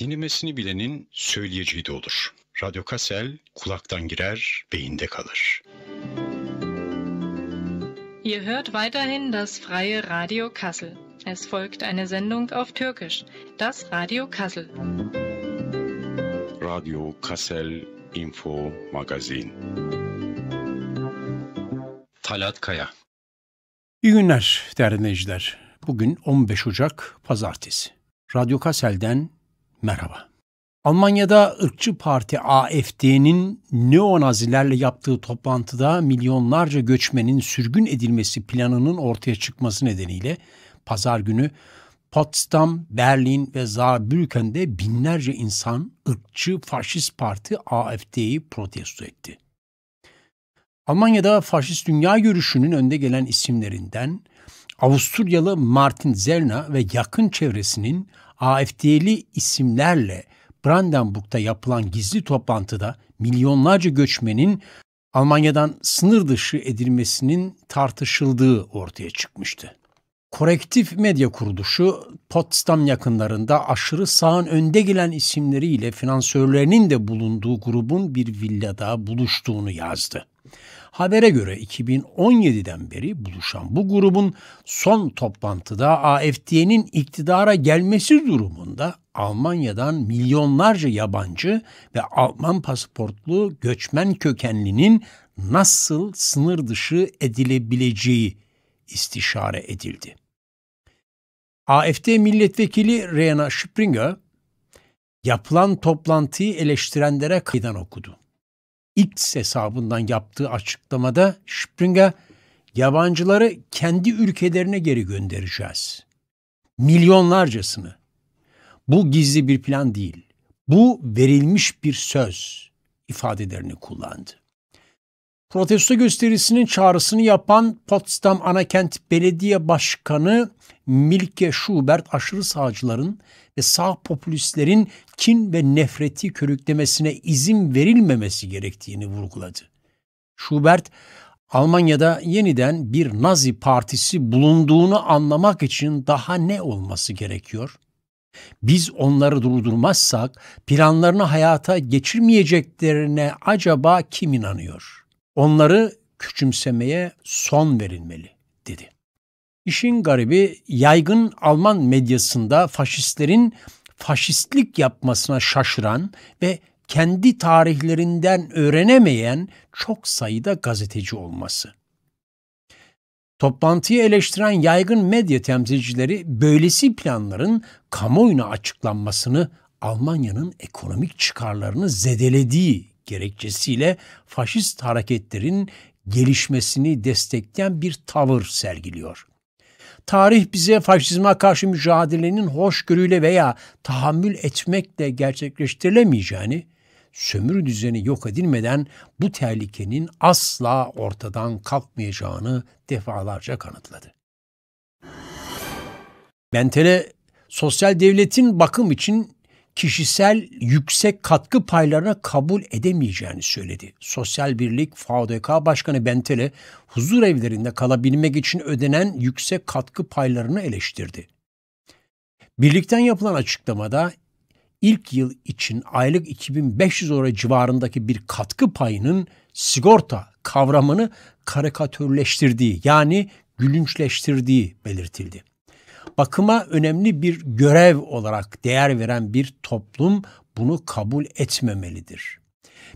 dinlemesini bilenin söyleyeceği de olur. Radyo Kasel kulaktan girer, beyinde kalır. Ihr hört weiterhin das freie Radio Kassel. Es folgt eine Sendung auf Türkisch, das Radio Kassel. Radio Kassel Info Magazin. Talat Kaya. İyi günler değerli dinleyiciler. Bugün 15 Ocak Pazartesi. Radyo Kassel'den. Merhaba. Almanya'da ırkçı parti AfD'nin neonazilerle yaptığı toplantıda milyonlarca göçmenin sürgün edilmesi planının ortaya çıkması nedeniyle pazar günü Potsdam, Berlin ve Saarbrücken'de binlerce insan ırkçı faşist parti AfD'yi protesto etti. Almanya'da faşist dünya görüşünün önde gelen isimlerinden Avusturyalı Martin Zellner ve yakın çevresinin AFD'li isimlerle Brandenburg'da yapılan gizli toplantıda milyonlarca göçmenin Almanya'dan sınır dışı edilmesinin tartışıldığı ortaya çıkmıştı. Korektif medya kuruluşu Potsdam yakınlarında aşırı sağın önde gelen isimleriyle finansörlerinin de bulunduğu grubun bir villada buluştuğunu yazdı. Habere göre 2017'den beri buluşan bu grubun son toplantıda AfD'nin iktidara gelmesi durumunda Almanya'dan milyonlarca yabancı ve Alman pasaportlu göçmen kökenlinin nasıl sınır dışı edilebileceği istişare edildi. AFD milletvekili Rena Springer yapılan toplantıyı eleştirenlere kıydan okudu. X hesabından yaptığı açıklamada Springer, yabancıları kendi ülkelerine geri göndereceğiz. Milyonlarcasını. Bu gizli bir plan değil. Bu verilmiş bir söz ifadelerini kullandı. Protesto gösterisinin çağrısını yapan Potsdam Anakent Belediye Başkanı Milke Schubert aşırı sağcıların ve sağ popülistlerin kin ve nefreti körüklemesine izin verilmemesi gerektiğini vurguladı. Schubert, Almanya'da yeniden bir Nazi partisi bulunduğunu anlamak için daha ne olması gerekiyor? Biz onları durdurmazsak planlarını hayata geçirmeyeceklerine acaba kim inanıyor?'' Onları küçümsemeye son verilmeli dedi. İşin garibi yaygın Alman medyasında faşistlerin faşistlik yapmasına şaşıran ve kendi tarihlerinden öğrenemeyen çok sayıda gazeteci olması. Toplantıyı eleştiren yaygın medya temsilcileri böylesi planların kamuoyuna açıklanmasını Almanya'nın ekonomik çıkarlarını zedelediği gerekçesiyle faşist hareketlerin gelişmesini destekleyen bir tavır sergiliyor. Tarih bize faşizma karşı mücadelenin hoşgörüyle veya tahammül etmekle gerçekleştirilemeyeceğini, sömürü düzeni yok edilmeden bu tehlikenin asla ortadan kalkmayacağını defalarca kanıtladı. Bentele sosyal devletin bakım için kişisel yüksek katkı paylarına kabul edemeyeceğini söyledi. Sosyal Birlik FADK Başkanı Bentele huzur evlerinde kalabilmek için ödenen yüksek katkı paylarını eleştirdi. Birlikten yapılan açıklamada ilk yıl için aylık 2500 lira civarındaki bir katkı payının sigorta kavramını karikatürleştirdiği yani gülünçleştirdiği belirtildi bakıma önemli bir görev olarak değer veren bir toplum bunu kabul etmemelidir.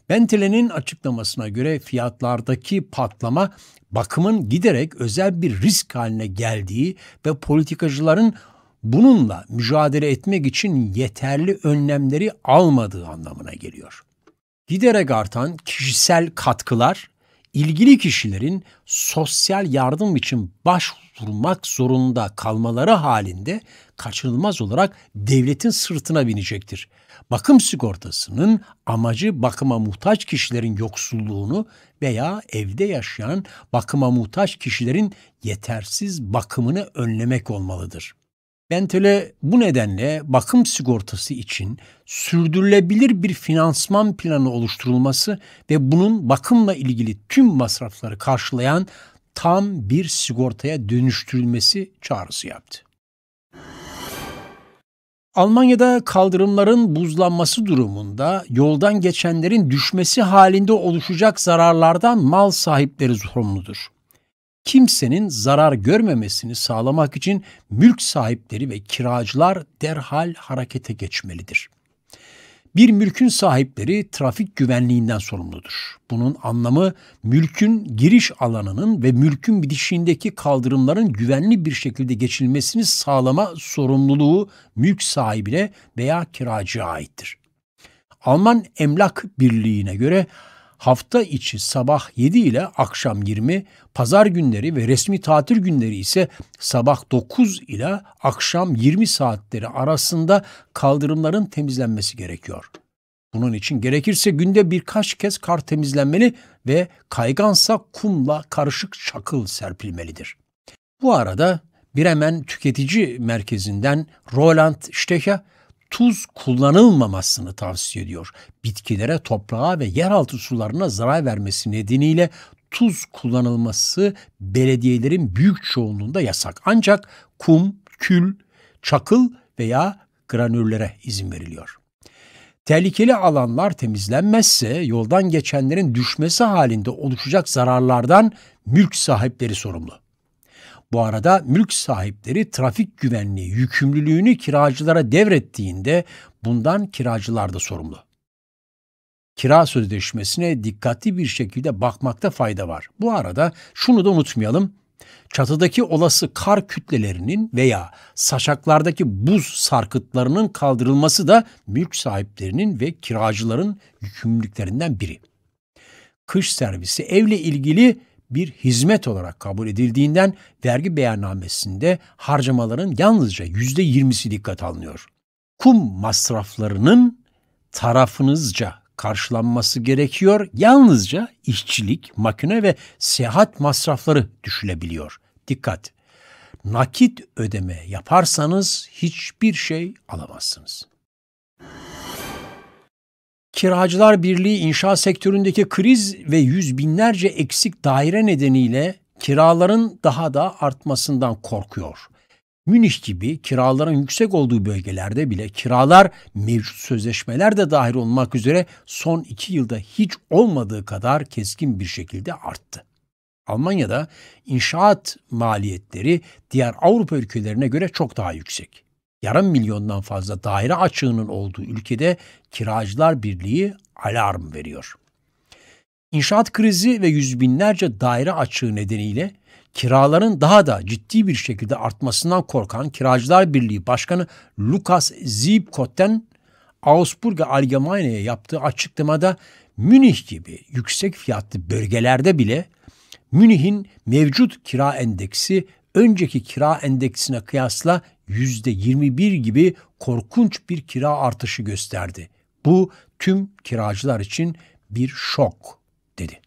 Bentley'nin açıklamasına göre fiyatlardaki patlama bakımın giderek özel bir risk haline geldiği ve politikacıların bununla mücadele etmek için yeterli önlemleri almadığı anlamına geliyor. Giderek artan kişisel katkılar ilgili kişilerin sosyal yardım için başvurmak zorunda kalmaları halinde kaçınılmaz olarak devletin sırtına binecektir. Bakım sigortasının amacı bakıma muhtaç kişilerin yoksulluğunu veya evde yaşayan bakıma muhtaç kişilerin yetersiz bakımını önlemek olmalıdır. Bentele bu nedenle bakım sigortası için sürdürülebilir bir finansman planı oluşturulması ve bunun bakımla ilgili tüm masrafları karşılayan tam bir sigortaya dönüştürülmesi çağrısı yaptı. Almanya'da kaldırımların buzlanması durumunda yoldan geçenlerin düşmesi halinde oluşacak zararlardan mal sahipleri sorumludur kimsenin zarar görmemesini sağlamak için mülk sahipleri ve kiracılar derhal harekete geçmelidir. Bir mülkün sahipleri trafik güvenliğinden sorumludur. Bunun anlamı mülkün giriş alanının ve mülkün bitişiğindeki kaldırımların güvenli bir şekilde geçilmesini sağlama sorumluluğu mülk sahibine veya kiracıya aittir. Alman Emlak Birliği'ne göre hafta içi sabah 7 ile akşam 20, pazar günleri ve resmi tatil günleri ise sabah 9 ile akşam 20 saatleri arasında kaldırımların temizlenmesi gerekiyor. Bunun için gerekirse günde birkaç kez kar temizlenmeli ve kaygansa kumla karışık çakıl serpilmelidir. Bu arada Bremen Tüketici Merkezi'nden Roland Stecher tuz kullanılmamasını tavsiye ediyor. Bitkilere, toprağa ve yeraltı sularına zarar vermesi nedeniyle tuz kullanılması belediyelerin büyük çoğunluğunda yasak. Ancak kum, kül, çakıl veya granüllere izin veriliyor. Tehlikeli alanlar temizlenmezse yoldan geçenlerin düşmesi halinde oluşacak zararlardan mülk sahipleri sorumlu. Bu arada mülk sahipleri trafik güvenliği yükümlülüğünü kiracılara devrettiğinde bundan kiracılar da sorumlu. Kira sözleşmesine dikkatli bir şekilde bakmakta fayda var. Bu arada şunu da unutmayalım. Çatıdaki olası kar kütlelerinin veya saçaklardaki buz sarkıtlarının kaldırılması da mülk sahiplerinin ve kiracıların yükümlülüklerinden biri. Kış servisi evle ilgili bir hizmet olarak kabul edildiğinden vergi beyannamesinde harcamaların yalnızca yüzde yirmisi dikkat alınıyor. Kum masraflarının tarafınızca karşılanması gerekiyor. Yalnızca işçilik, makine ve seyahat masrafları düşülebiliyor. Dikkat! Nakit ödeme yaparsanız hiçbir şey alamazsınız. Kiracılar Birliği inşaat sektöründeki kriz ve yüz binlerce eksik daire nedeniyle kiraların daha da artmasından korkuyor. Münih gibi kiraların yüksek olduğu bölgelerde bile kiralar mevcut sözleşmeler de dahil olmak üzere son iki yılda hiç olmadığı kadar keskin bir şekilde arttı. Almanya'da inşaat maliyetleri diğer Avrupa ülkelerine göre çok daha yüksek yarım milyondan fazla daire açığının olduğu ülkede Kiracılar Birliği alarm veriyor. İnşaat krizi ve yüz binlerce daire açığı nedeniyle kiraların daha da ciddi bir şekilde artmasından korkan Kiracılar Birliği Başkanı Lukas Ziebkotten Augsburg Allgemeine'ye yaptığı açıklamada Münih gibi yüksek fiyatlı bölgelerde bile Münih'in mevcut kira endeksi önceki kira endeksine kıyasla yüzde %21 gibi korkunç bir kira artışı gösterdi. Bu tüm kiracılar için bir şok dedi.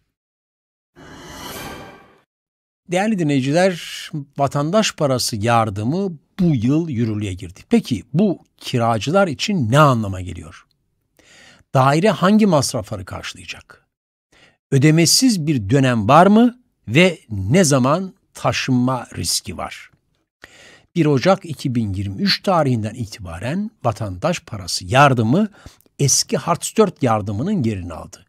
Değerli dinleyiciler, vatandaş parası yardımı bu yıl yürürlüğe girdi. Peki bu kiracılar için ne anlama geliyor? Daire hangi masrafları karşılayacak? Ödemesiz bir dönem var mı ve ne zaman taşınma riski var. 1 Ocak 2023 tarihinden itibaren vatandaş parası yardımı eski Hartz 4 yardımının yerini aldı.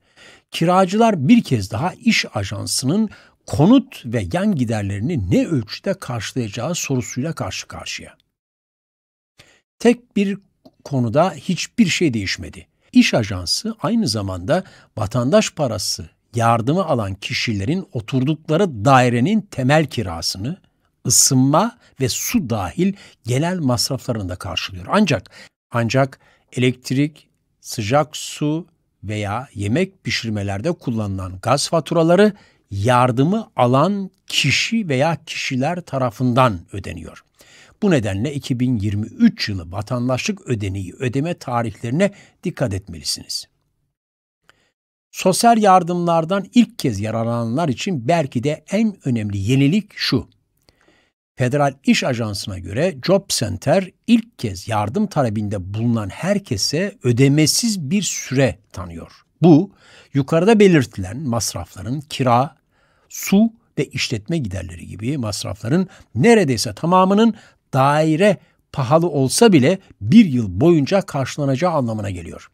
Kiracılar bir kez daha iş ajansının konut ve yan giderlerini ne ölçüde karşılayacağı sorusuyla karşı karşıya. Tek bir konuda hiçbir şey değişmedi. İş ajansı aynı zamanda vatandaş parası yardımı alan kişilerin oturdukları dairenin temel kirasını, ısınma ve su dahil genel masraflarını da karşılıyor. Ancak ancak elektrik, sıcak su veya yemek pişirmelerde kullanılan gaz faturaları yardımı alan kişi veya kişiler tarafından ödeniyor. Bu nedenle 2023 yılı vatandaşlık ödeneği ödeme tarihlerine dikkat etmelisiniz. Sosyal yardımlardan ilk kez yararlananlar için belki de en önemli yenilik şu. Federal İş Ajansı'na göre Job Center ilk kez yardım talebinde bulunan herkese ödemesiz bir süre tanıyor. Bu yukarıda belirtilen masrafların kira, su ve işletme giderleri gibi masrafların neredeyse tamamının daire pahalı olsa bile bir yıl boyunca karşılanacağı anlamına geliyor.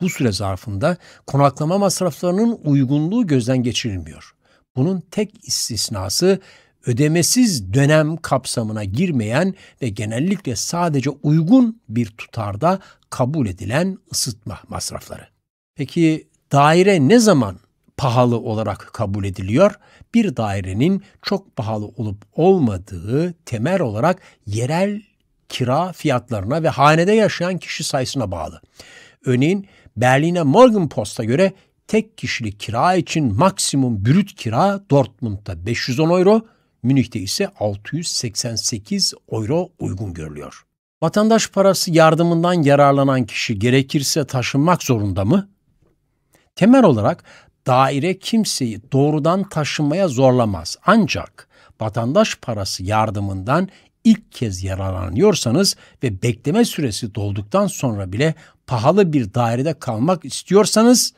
Bu süre zarfında konaklama masraflarının uygunluğu gözden geçirilmiyor. Bunun tek istisnası ödemesiz dönem kapsamına girmeyen ve genellikle sadece uygun bir tutarda kabul edilen ısıtma masrafları. Peki daire ne zaman pahalı olarak kabul ediliyor? Bir dairenin çok pahalı olup olmadığı temel olarak yerel kira fiyatlarına ve hanede yaşayan kişi sayısına bağlı. Örneğin Berlin'e Morgan Post’a göre tek kişilik kira için maksimum brüt kira Dortmund'da 510 euro, Münih'te ise 688 euro uygun görülüyor. Vatandaş parası yardımından yararlanan kişi gerekirse taşınmak zorunda mı? Temel olarak daire kimseyi doğrudan taşınmaya zorlamaz. Ancak vatandaş parası yardımından ilk kez yararlanıyorsanız ve bekleme süresi dolduktan sonra bile pahalı bir dairede kalmak istiyorsanız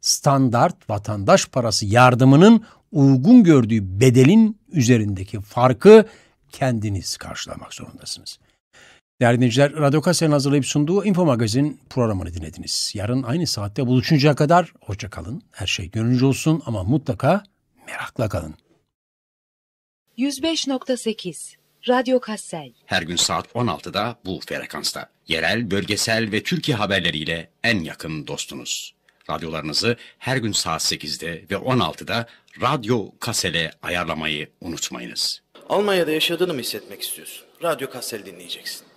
standart vatandaş parası yardımının uygun gördüğü bedelin üzerindeki farkı kendiniz karşılamak zorundasınız. Değerli dinleyiciler, Radyo Kasya'nın hazırlayıp sunduğu Info Magazin programını dinlediniz. Yarın aynı saatte buluşuncaya kadar hoşça kalın. Her şey görünce olsun ama mutlaka merakla kalın. 105.8 Radyo Kassel. Her gün saat 16'da bu frekansta. Yerel, bölgesel ve Türkiye haberleriyle en yakın dostunuz. Radyolarınızı her gün saat 8'de ve 16'da Radyo Kasel'e ayarlamayı unutmayınız. Almanya'da yaşadığını mı hissetmek istiyorsun? Radyo Kassel dinleyeceksin.